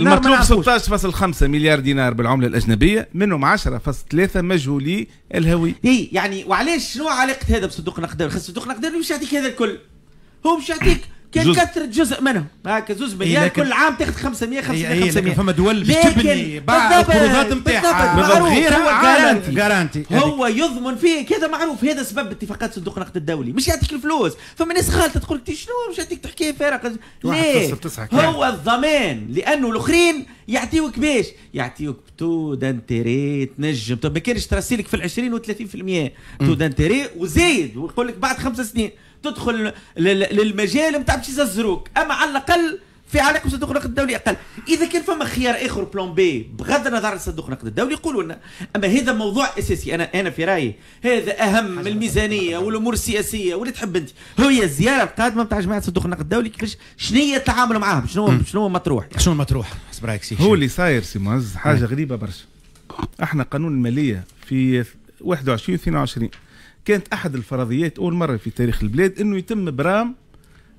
نعم، المطلوب 16.5 مليار دينار بالعمله الاجنبيه منهم 10.3 مجهولي الهوي اي يعني وعلاش شنو علاقه هذا بصندوق النقدان؟ خص صندوق النقدان مش يعطيك هذا الكل هو مش يعطيك كان كثر جزء منهم هكا زوز إيه، مليار كل عام تاخذ 500 500 500 فما دول باش تبني باع القروضات نتاعها غير جارانتي يعني جارانتي هو يضمن فيه كذا معروف هذا سبب اتفاقات صندوق النقد الدولي مش يعطيك الفلوس فما ناس خالطه تقول لك شنو مش يعطيك تحكي فارق ليه هو الضمان لانه الاخرين يعطيوك باش يعطيوك تو دانتيري تنجم طب ما كانش ترسيلك في ال 20 و 30% تو دانتيري وزايد ويقول لك بعد خمس سنين تدخل للمجال نتاع باش يزروك اما على الاقل في علاقه بصندوق النقد الدولي اقل اذا كان فما خيار اخر بلان بي بغض النظر عن صندوق النقد الدولي قولوا لنا اما هذا موضوع اساسي انا انا في رايي هذا اهم من الميزانيه والامور السياسيه واللي تحب انت هي الزياره القادمه بتاع جماعه صندوق النقد الدولي كيفاش شنو هي التعامل معاهم شنو شنو هو مطروح شنو مطروح حسب رايك سي هو اللي صاير سي معز حاجه غريبه برشا احنا قانون الماليه في 21 22 كانت احد الفرضيات اول مره في تاريخ البلاد انه يتم برام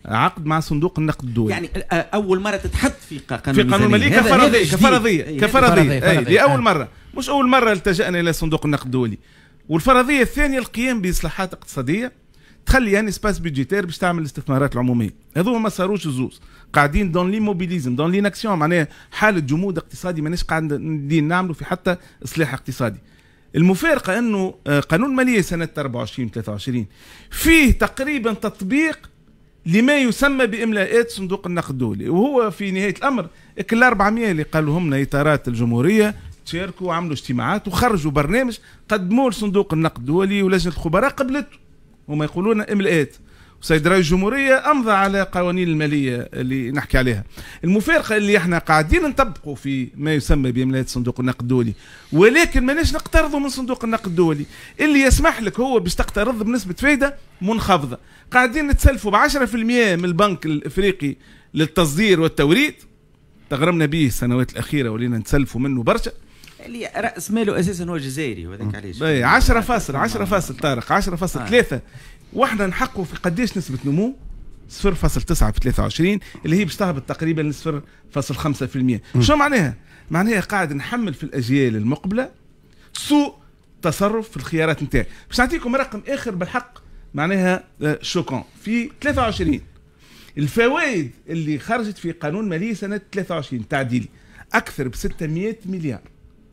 عقد مع صندوق النقد الدولي يعني اول مره تتحط في قانون في قانون الماليه إيه، كفرضيه كفرضيه إيه، كفرضيه لاول آه. مره مش اول مره التجانا الى صندوق النقد الدولي والفرضيه الثانيه القيام باصلاحات اقتصاديه تخلي يعني سباس بيجيتير باش تعمل الاستثمارات العموميه هذو ما صاروش زوز قاعدين دون لي موبيليزم دون لي ناكسيون معناها حاله جمود اقتصادي ماناش قاعدين نعملوا في حتى اصلاح اقتصادي المفارقه انه آه، قانون الماليه سنه 24 23 فيه تقريبا تطبيق لما يسمى باملاءات صندوق النقد الدولي وهو في نهايه الامر كل 400 اللي قالوا هم اطارات الجمهوريه تشاركوا وعملوا اجتماعات وخرجوا برنامج قدموه لصندوق النقد الدولي ولجنه الخبراء قبلته هما يقولون املاءات السيد رئيس الجمهورية أمضى على قوانين المالية اللي نحكي عليها المفارقة اللي احنا قاعدين نطبقوا في ما يسمى بعملات صندوق النقد الدولي ولكن ماناش نقترضوا من صندوق النقد الدولي اللي يسمح لك هو باش تقترض بنسبة فايدة منخفضة قاعدين نتسلفوا ب 10% من البنك الإفريقي للتصدير والتوريد تغرمنا به السنوات الأخيرة ولينا نتسلفوا منه برشا اللي راس ماله اساسا هو جزائري وهذاك علاش 10 فاصل 10 آه. فاصل طارق 10 فاصل 3 واحنا نحقوا في قديش نسبه نمو 0.9 في 23 اللي هي باش تهبط تقريبا 0.5% شو معناها؟ معناها قاعد نحمل في الاجيال المقبله سوء تصرف في الخيارات نتاعي باش نعطيكم رقم اخر بالحق معناها آه، شوكون في 23 الفوائد اللي خرجت في قانون مالي سنه 23 تعديلي اكثر ب 600 مليار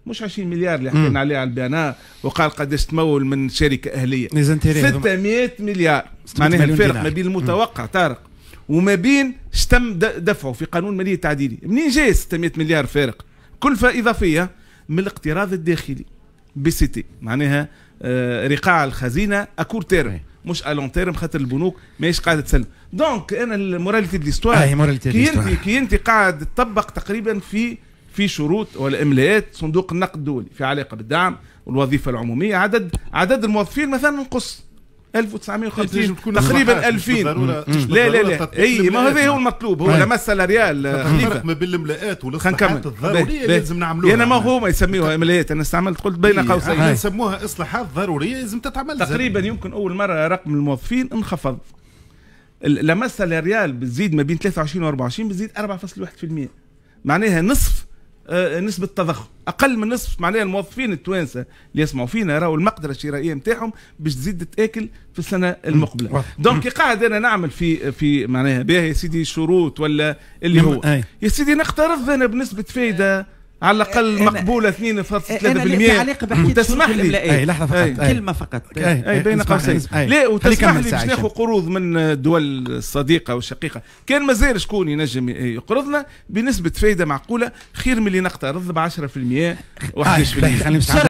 مش 20 مليار اللي حكينا عليه على البيانا وقال قد تمول من شركه اهليه 600 مليار معناها الفرق ما بين المتوقع طارق وما بين تم دفعه في قانون ماليه تعديلي منين جاي 600 مليار فارق كلفه اضافيه من الاقتراض الداخلي بي سي تي معناها آه، رقاع الخزينه اكور تيرم مش الون تيرم خاطر البنوك ماهيش قاعده تسلم دونك انا الموراليتي ديستوار كي انت كي انت قاعد تطبق تقريبا في في شروط والاملاءات صندوق النقد الدولي في علاقه بالدعم والوظيفه العموميه عدد عدد الموظفين مثلا نقص 1950 تقريبا 2000 لا لا لا اي ما هذا هو المطلوب هو لما السالاريال خليفه ما بين الاملاءات والاصلاحات الضروريه لازم نعملوها انا ما هو ما يسميوها املاءات انا استعملت قلت بين إيه، قوسين يسموها اصلاحات ضروريه لازم تتعمل تقريبا يمكن اول مره رقم الموظفين انخفض لما السالاريال بتزيد ما بين 23 و 24 بتزيد 4.1% معناها نصف آه، نسبه تضخم اقل من نصف معناها الموظفين التوانسه اللي يسمعوا فينا راهو المقدره الشرائيه نتاعهم باش تزيد تاكل في السنه المقبله دونك قاعد انا نعمل في في معناها باهي يا سيدي شروط ولا اللي هو يا سيدي نقترض انا بنسبه فايده على الاقل مقبوله 2.3% تسمح لي اي لحظه فقط أي. كلمه فقط اي, أي بين قوسين لا وتسمح لي باش ناخذ قروض من الدول الصديقه والشقيقه كان مازال شكون ينجم يقرضنا بنسبه فائده معقوله خير من اللي نقترض ب 10% و11%